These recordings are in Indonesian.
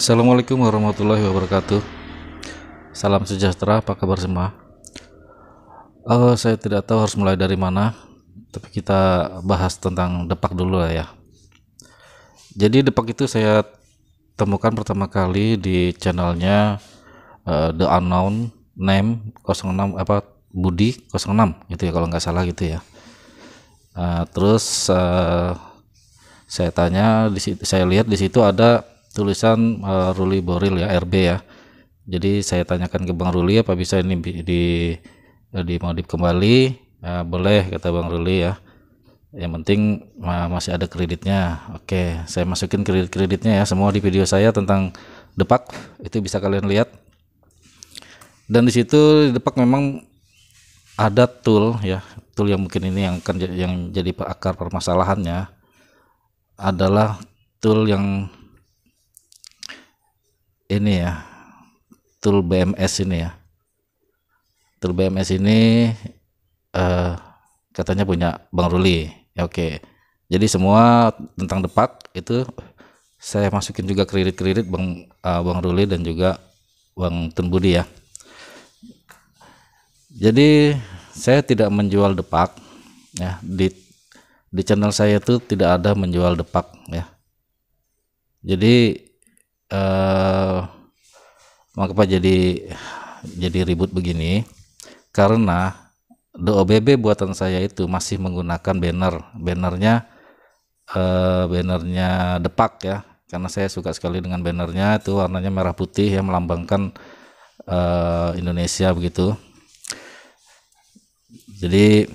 Assalamualaikum warahmatullahi wabarakatuh. Salam sejahtera, apa kabar semua? Uh, saya tidak tahu harus mulai dari mana, tapi kita bahas tentang depak dulu lah ya. Jadi depak itu saya temukan pertama kali di channelnya uh, The Unknown Name 06 apa Budi 06 gitu ya kalau nggak salah gitu ya. Uh, terus uh, saya tanya, saya lihat di situ ada tulisan uh, Ruli Boril ya RB ya. Jadi saya tanyakan ke Bang Ruli apa bisa ini di eh, di modif kembali? Ya, boleh kata Bang Ruli ya. Yang penting masih ada kreditnya. Oke, saya masukin kredit-kreditnya ya semua di video saya tentang Depak itu bisa kalian lihat. Dan di situ Depak memang ada tool ya, tool yang mungkin ini yang akan yang jadi akar permasalahannya adalah tool yang ini ya tool BMS ini ya tool BMS ini uh, katanya punya Bang Ruli ya, oke jadi semua tentang depak itu saya masukin juga kredit-kredit Bang uh, Bang Ruli dan juga Bang Tun Budi ya jadi saya tidak menjual depak ya di di channel saya itu tidak ada menjual depak ya jadi eh, mengapa jadi jadi ribut begini karena DOBB buatan saya itu masih menggunakan banner bannernya eh, bannernya depak ya karena saya suka sekali dengan bannernya itu warnanya merah putih yang melambangkan uh, Indonesia begitu jadi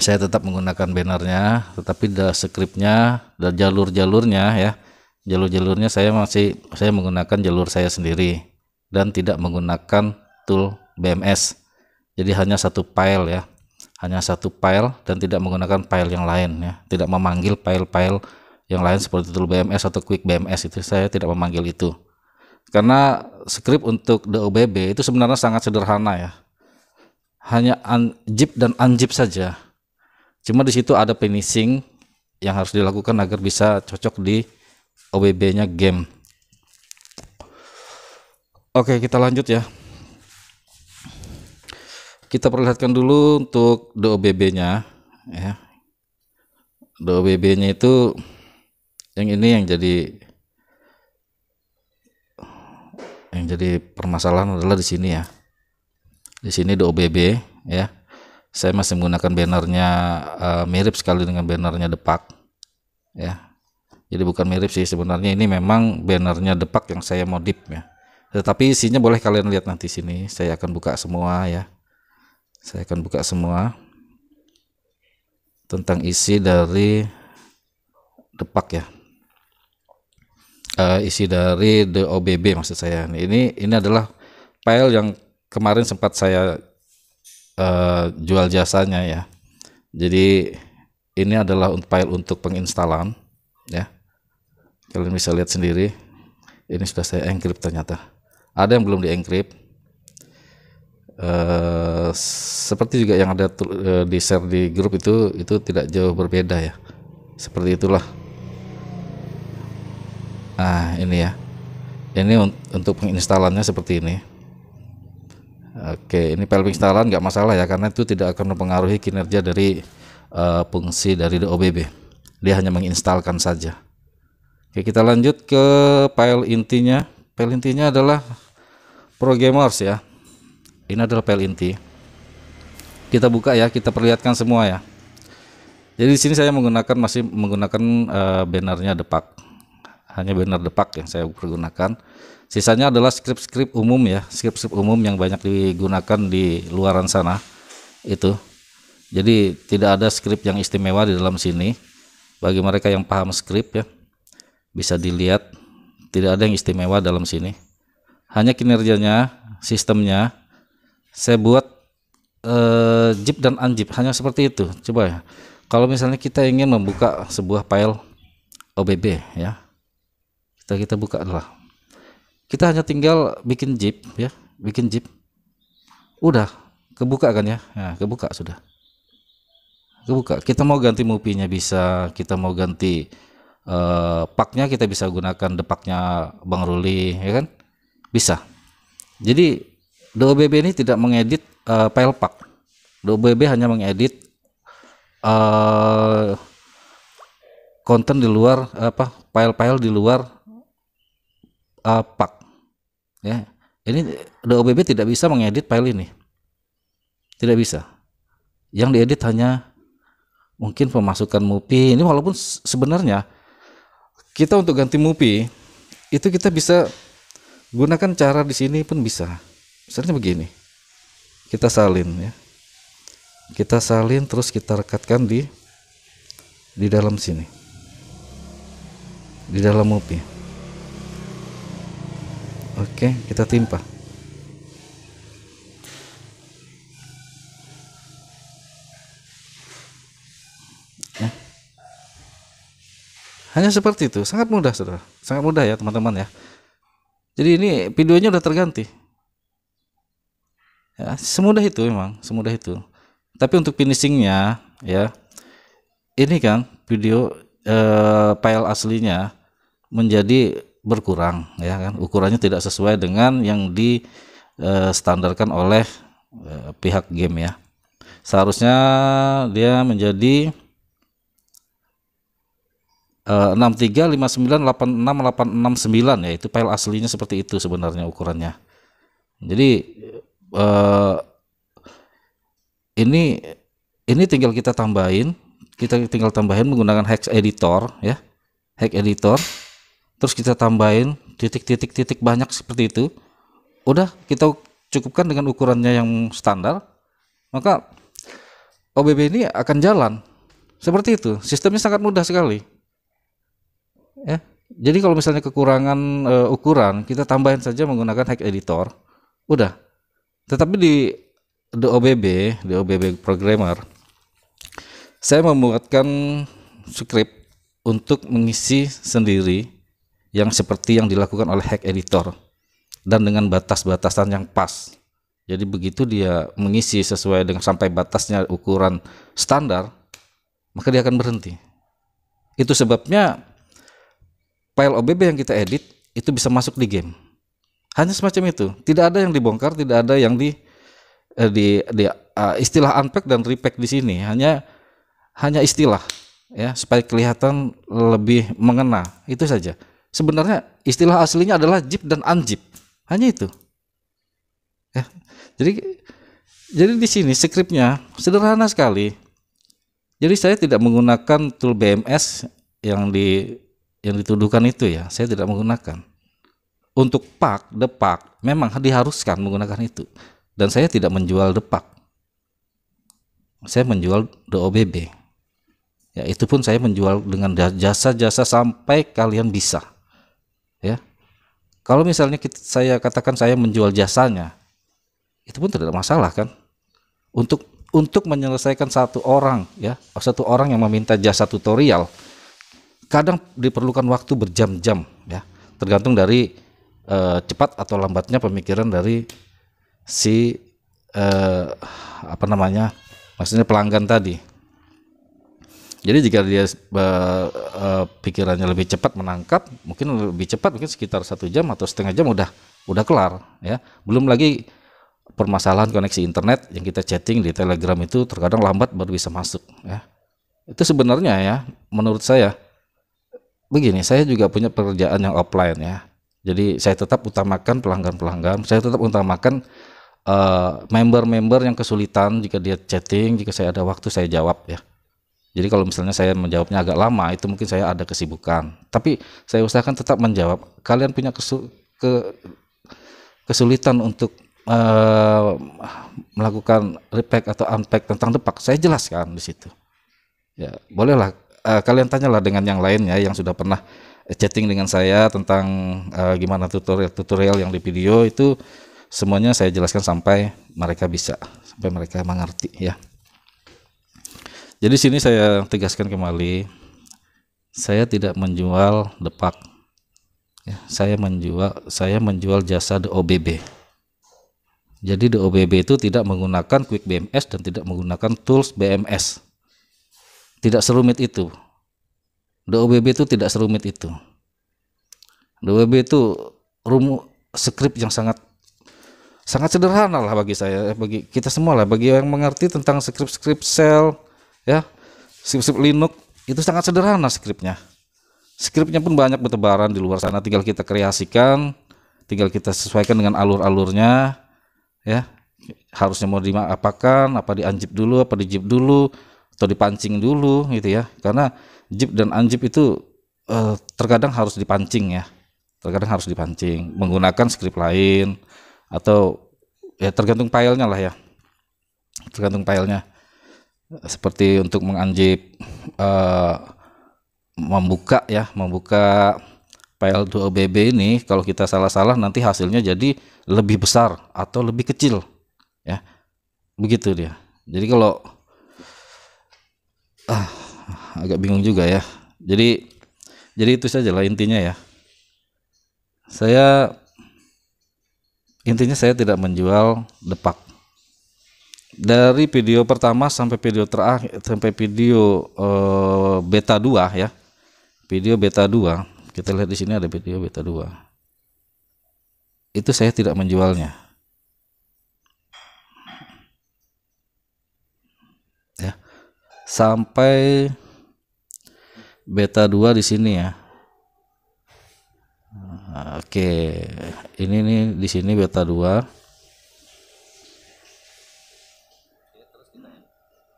saya tetap menggunakan bannernya tetapi da, skripnya dan jalur-jalurnya ya jalur-jalurnya saya masih saya menggunakan jalur saya sendiri dan tidak menggunakan tool BMS jadi hanya satu file ya hanya satu file dan tidak menggunakan file yang lain ya tidak memanggil file-file yang lain seperti tool BMS atau quick BMS itu saya tidak memanggil itu karena script untuk DOBB itu sebenarnya sangat sederhana ya hanya unzip dan unzip saja cuma di situ ada finishing yang harus dilakukan agar bisa cocok di OBB-nya game. Oke, kita lanjut ya. Kita perlihatkan dulu untuk DOBB-nya ya. DOBB-nya itu yang ini yang jadi yang jadi permasalahan adalah di sini ya. Di sini DOBB ya. Saya masih menggunakan bannernya uh, mirip sekali dengan bannernya Depak ya jadi bukan mirip sih sebenarnya ini memang bannernya depak yang saya modif ya tetapi isinya boleh kalian lihat nanti sini saya akan buka semua ya saya akan buka semua tentang isi dari depak ya uh, isi dari the OBB maksud saya ini ini adalah file yang kemarin sempat saya uh, jual jasanya ya jadi ini adalah file untuk penginstalan ya kalian bisa lihat sendiri ini sudah saya encrypt ternyata ada yang belum di encrypt uh, seperti juga yang ada uh, di share di grup itu itu tidak jauh berbeda ya seperti itulah nah ini ya ini un untuk penginstalannya seperti ini Oke ini file penginstalan nggak masalah ya karena itu tidak akan mempengaruhi kinerja dari uh, fungsi dari OBB dia hanya menginstalkan saja Oke, kita lanjut ke file intinya. File intinya adalah programmers ya. Ini adalah file inti. Kita buka ya, kita perlihatkan semua ya. Jadi di sini saya menggunakan masih menggunakan uh, bannernya depak. Hanya banner depak yang saya pergunakan. Sisanya adalah script-script umum ya, script-script umum yang banyak digunakan di luaran sana. Itu. Jadi tidak ada script yang istimewa di dalam sini. Bagi mereka yang paham script ya bisa dilihat tidak ada yang istimewa dalam sini hanya kinerjanya sistemnya saya buat eh, zip dan unzip hanya seperti itu coba ya kalau misalnya kita ingin membuka sebuah file OBB ya kita kita buka adalah kita hanya tinggal bikin zip ya bikin zip udah kebuka kan ya nah, kebuka sudah kebuka kita mau ganti movie bisa kita mau ganti uh, paknya kita bisa gunakan depaknya Bang Ruli ya kan bisa jadi DOBB ini tidak mengedit uh, file pak DOBB hanya mengedit uh, konten di luar apa file-file di luar uh, pak ya ini DOBB tidak bisa mengedit file ini tidak bisa yang diedit hanya mungkin pemasukan MUPI ini walaupun sebenarnya kita untuk ganti MUPI itu kita bisa gunakan cara di sini pun bisa. Misalnya begini. Kita salin ya. Kita salin terus kita rekatkan di di dalam sini. Di dalam MUPI. Oke, kita timpa. Hanya seperti itu, sangat mudah saudara, sangat mudah ya teman-teman ya. Jadi ini videonya udah terganti. Ya, semudah itu memang, semudah itu. Tapi untuk finishingnya ya, ini kan video eh, file aslinya menjadi berkurang ya kan ukurannya tidak sesuai dengan yang di eh, standarkan oleh eh, pihak game ya seharusnya dia menjadi Uh, ya itu file aslinya seperti itu sebenarnya ukurannya. Jadi uh, ini ini tinggal kita tambahin, kita tinggal tambahin menggunakan hex editor ya. Hex editor terus kita tambahin titik-titik-titik banyak seperti itu. Udah kita cukupkan dengan ukurannya yang standar, maka OBB ini akan jalan. Seperti itu, sistemnya sangat mudah sekali ya jadi kalau misalnya kekurangan uh, ukuran kita tambahin saja menggunakan hack editor udah tetapi di the OBB di OBB programmer saya membuatkan script untuk mengisi sendiri yang seperti yang dilakukan oleh hack editor dan dengan batas-batasan yang pas. Jadi begitu dia mengisi sesuai dengan sampai batasnya ukuran standar, maka dia akan berhenti. Itu sebabnya file OBB yang kita edit itu bisa masuk di game. Hanya semacam itu. Tidak ada yang dibongkar, tidak ada yang di eh, di, di uh, istilah unpack dan repack di sini. Hanya hanya istilah ya supaya kelihatan lebih mengena. Itu saja. Sebenarnya istilah aslinya adalah zip dan unzip. Hanya itu. Ya. Jadi jadi di sini skripnya sederhana sekali. Jadi saya tidak menggunakan tool BMS yang di yang dituduhkan itu ya saya tidak menggunakan untuk pak depak memang diharuskan menggunakan itu dan saya tidak menjual depak saya menjual DOBB ya itu pun saya menjual dengan jasa-jasa sampai kalian bisa ya kalau misalnya kita, saya katakan saya menjual jasanya itu pun tidak masalah kan untuk untuk menyelesaikan satu orang ya satu orang yang meminta jasa tutorial kadang diperlukan waktu berjam-jam ya tergantung dari eh, cepat atau lambatnya pemikiran dari si eh, apa namanya maksudnya pelanggan tadi jadi jika dia eh, pikirannya lebih cepat menangkap mungkin lebih cepat mungkin sekitar satu jam atau setengah jam udah udah kelar ya belum lagi permasalahan koneksi internet yang kita chatting di Telegram itu terkadang lambat baru bisa masuk ya itu sebenarnya ya menurut saya begini, saya juga punya pekerjaan yang offline ya. Jadi saya tetap utamakan pelanggan-pelanggan, saya tetap utamakan eh, member-member uh, yang kesulitan jika dia chatting, jika saya ada waktu saya jawab ya. Jadi kalau misalnya saya menjawabnya agak lama, itu mungkin saya ada kesibukan. Tapi saya usahakan tetap menjawab. Kalian punya kesu ke kesulitan untuk uh, melakukan repack atau unpack tentang depak, saya jelaskan di situ. Ya, bolehlah uh, kalian tanyalah dengan yang lain ya yang sudah pernah chatting dengan saya tentang uh, gimana tutorial-tutorial yang di video itu semuanya saya jelaskan sampai mereka bisa sampai mereka mengerti ya. Jadi sini saya tegaskan kembali saya tidak menjual depak. Ya, saya menjual saya menjual jasa DOBB. Jadi OBB itu tidak menggunakan Quick BMS dan tidak menggunakan tools BMS tidak serumit itu. DOBB itu tidak serumit itu. DOBB itu rumu skrip yang sangat sangat sederhana lah bagi saya, ya. bagi kita semua lah, bagi yang mengerti tentang skrip-skrip sel, ya, skrip-skrip Linux itu sangat sederhana skripnya. Skripnya pun banyak bertebaran di luar sana, tinggal kita kreasikan, tinggal kita sesuaikan dengan alur-alurnya, ya, harusnya mau diapakan, apa dianjip dulu, apa dijip dulu, atau dipancing dulu gitu ya karena jeep dan anjib itu eh, terkadang harus dipancing ya terkadang harus dipancing menggunakan skrip lain atau ya tergantung filenya lah ya tergantung filenya seperti untuk menganjib eh, membuka ya membuka file 2BB ini kalau kita salah-salah nanti hasilnya jadi lebih besar atau lebih kecil ya begitu dia jadi kalau ah agak bingung juga ya jadi jadi itu saja lah intinya ya saya intinya saya tidak menjual depak dari video pertama sampai video terakhir sampai video uh, beta 2 ya video beta 2 kita lihat di sini ada video beta 2 itu saya tidak menjualnya sampai beta 2 di sini ya. Oke, ini nih di sini beta 2.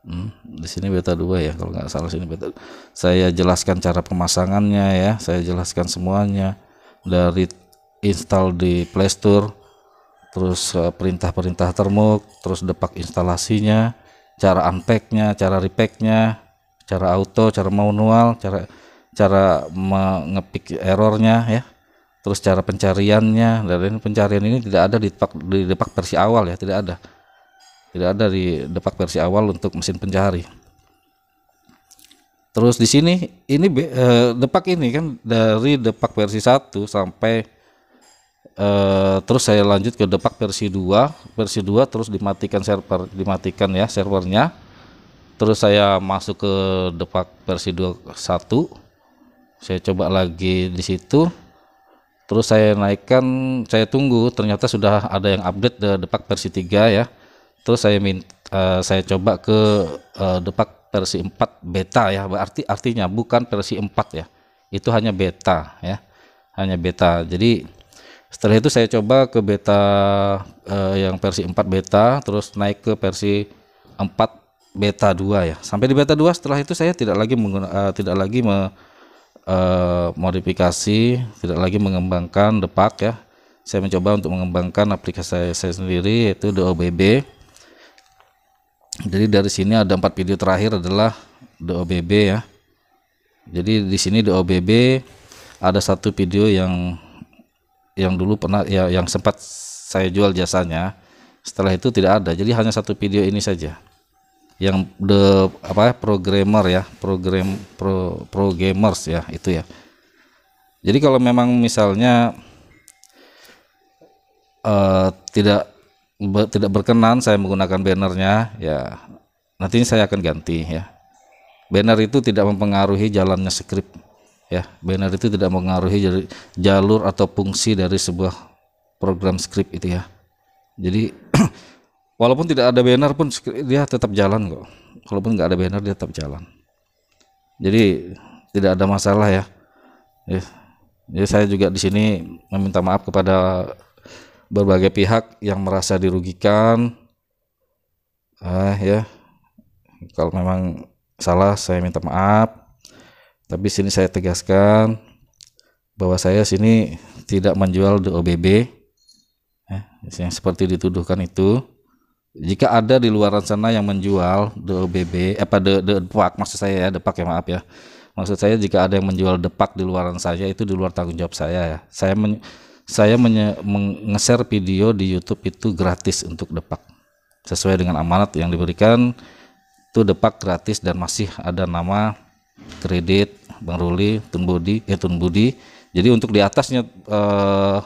Hmm, di sini beta 2 ya kalau nggak salah sini beta. Saya jelaskan cara pemasangannya ya, saya jelaskan semuanya dari install di Playstore terus eh, perintah-perintah termuk, terus depak instalasinya, cara unpacknya cara repacknya cara auto cara manual cara cara mengepik errornya ya terus cara pencariannya dan pencarian ini tidak ada di depak di depak versi awal ya tidak ada tidak ada di depak versi awal untuk mesin pencari terus di sini ini eh, depak ini kan dari depak versi 1 sampai Eh, terus saya lanjut ke depak versi 2 versi 2 terus dimatikan server dimatikan ya servernya terus saya masuk ke depak versi 21 saya coba lagi di situ terus saya naikkan saya tunggu ternyata sudah ada yang update the depak versi 3 ya terus saya minta uh, eh, saya coba ke uh, depak versi 4 beta ya berarti artinya bukan versi 4 ya itu hanya beta ya hanya beta jadi setelah itu saya coba ke beta eh, yang versi 4 beta, terus naik ke versi 4 beta 2 ya. Sampai di beta 2 setelah itu saya tidak lagi mengguna, eh, tidak lagi me, eh, modifikasi, tidak lagi mengembangkan depak ya. Saya mencoba untuk mengembangkan aplikasi saya, saya sendiri yaitu DOBB. Jadi dari sini ada empat video terakhir adalah DOBB ya. Jadi di sini DOBB ada satu video yang yang dulu pernah ya yang sempat saya jual jasanya setelah itu tidak ada jadi hanya satu video ini saja yang the apa programmer ya program pro pro gamers ya itu ya jadi kalau memang misalnya uh, tidak be, tidak berkenan saya menggunakan bannernya ya nantinya saya akan ganti ya banner itu tidak mempengaruhi jalannya script ya banner itu tidak mengaruhi jalur atau fungsi dari sebuah program script itu ya jadi walaupun tidak ada banner pun dia tetap jalan kok walaupun nggak ada banner dia tetap jalan jadi tidak ada masalah ya jadi ya, ya saya juga di sini meminta maaf kepada berbagai pihak yang merasa dirugikan ah ya kalau memang salah saya minta maaf tapi sini saya tegaskan bahwa saya sini tidak menjual OBB, eh, yang seperti dituduhkan itu. Jika ada di luar sana yang menjual DOBB, eh, apa de, de, depak maksud saya ya depak ya maaf ya. Maksud saya jika ada yang menjual depak di luaran saya itu di luar tanggung jawab saya ya. Saya men, saya mengeser video di YouTube itu gratis untuk depak sesuai dengan amanat yang diberikan itu depak gratis dan masih ada nama kredit Bang Ruli, Tun Budi, eh Tun Budi. Jadi untuk di atasnya eh,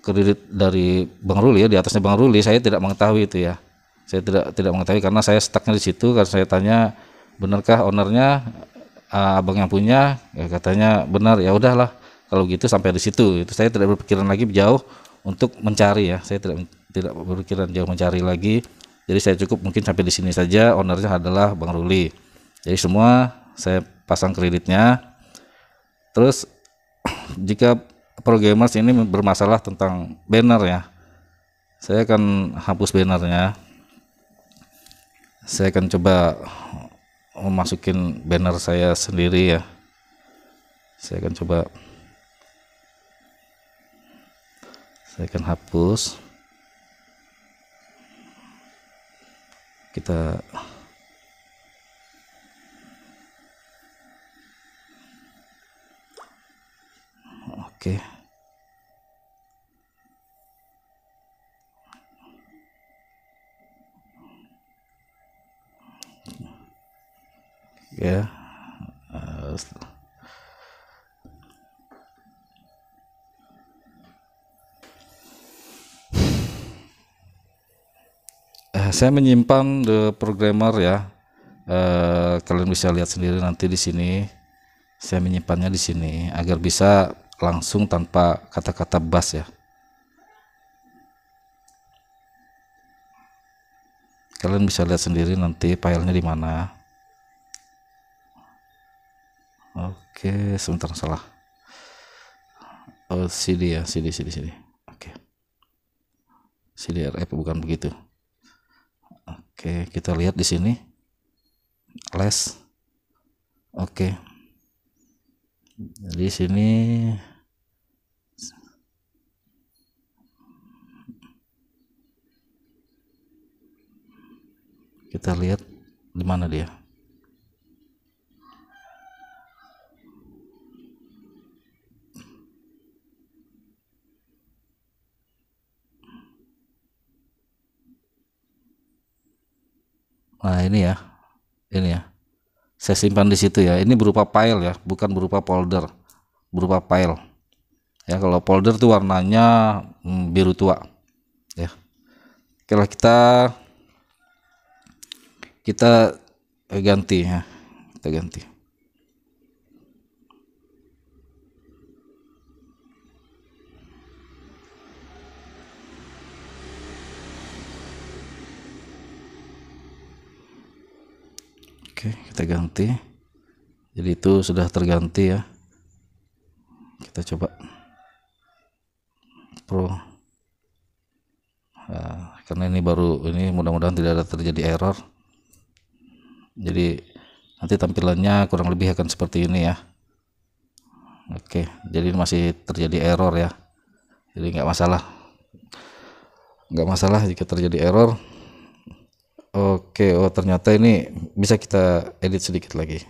kredit dari Bang Ruli ya, di atasnya Bang Ruli saya tidak mengetahui itu ya. Saya tidak tidak mengetahui karena saya stucknya di situ karena saya tanya benarkah ownernya eh, abang yang punya ya, katanya benar ya udahlah kalau gitu sampai di situ itu saya tidak berpikiran lagi jauh untuk mencari ya saya tidak tidak berpikiran jauh mencari lagi jadi saya cukup mungkin sampai di sini saja ownernya adalah Bang Ruli jadi semua saya pasang kreditnya terus jika programmers ini bermasalah tentang banner ya saya akan hapus bannernya saya akan coba memasukin banner saya sendiri ya saya akan coba saya akan hapus kita Oke. Okay. Ya. Yeah. Eh, saya menyimpan the programmer ya. Uh, kalian bisa lihat sendiri nanti di sini. Saya menyimpannya di sini agar bisa langsung tanpa kata-kata bas ya kalian bisa lihat sendiri nanti filenya di mana oke sebentar salah oh CD ya CD CD CD oke CDRF bukan begitu oke kita lihat di sini Less. oke Di sini kita lihat di mana dia Nah, ini ya. Ini ya. Saya simpan di situ ya. Ini berupa file ya, bukan berupa folder. Berupa file. Ya, kalau folder tuh warnanya hmm, biru tua. Ya. Oke kita kita ganti ya kita ganti Oke, kita ganti. Jadi itu sudah terganti ya. Kita coba Pro. Nah, karena ini baru ini mudah-mudahan tidak ada terjadi error jadi nanti tampilannya kurang lebih akan seperti ini ya oke jadi masih terjadi error ya jadi nggak masalah nggak masalah jika terjadi error oke oh ternyata ini bisa kita edit sedikit lagi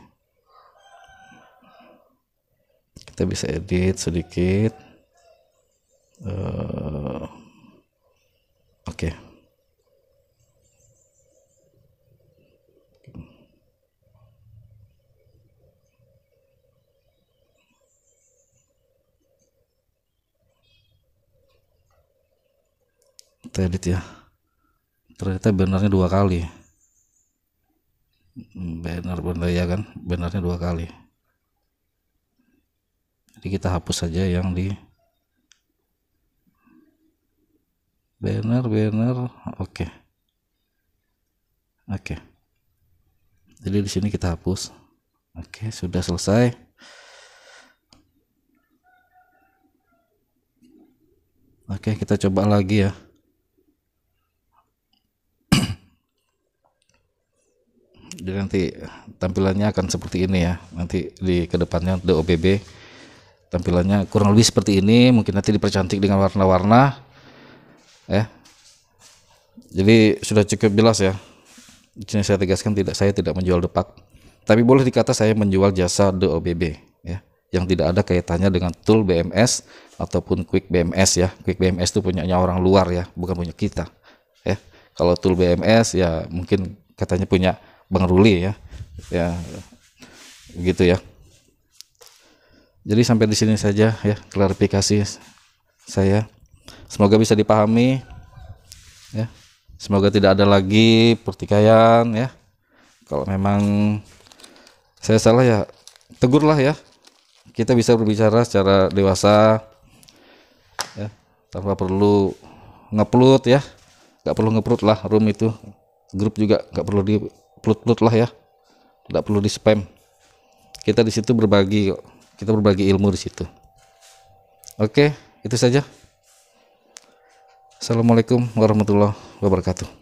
kita bisa edit sedikit uh, oke okay. kita edit ya ternyata benarnya dua kali hmm, banner benar ya kan benarnya dua kali jadi kita hapus saja yang di banner benar oke okay. oke okay. jadi di sini kita hapus oke okay, sudah selesai oke kita coba lagi ya jadi nanti tampilannya akan seperti ini ya nanti di kedepannya the OBB tampilannya kurang lebih seperti ini mungkin nanti dipercantik dengan warna-warna ya jadi sudah cukup jelas ya di saya tegaskan tidak saya tidak menjual depak tapi boleh dikata saya menjual jasa the OBB ya yang tidak ada kaitannya dengan tool BMS ataupun quick BMS ya quick BMS itu punyanya orang luar ya bukan punya kita ya kalau tool BMS ya mungkin katanya punya Bang Ruli ya ya gitu ya jadi sampai di sini saja ya klarifikasi saya semoga bisa dipahami ya semoga tidak ada lagi pertikaian ya kalau memang saya salah ya tegurlah ya kita bisa berbicara secara dewasa ya tanpa perlu ngeplot ya Gak perlu ngeplot lah room itu grup juga gak perlu di Plut-plut lah ya tidak perlu di spam kita di situ berbagi kita berbagi ilmu di situ oke itu saja assalamualaikum warahmatullahi wabarakatuh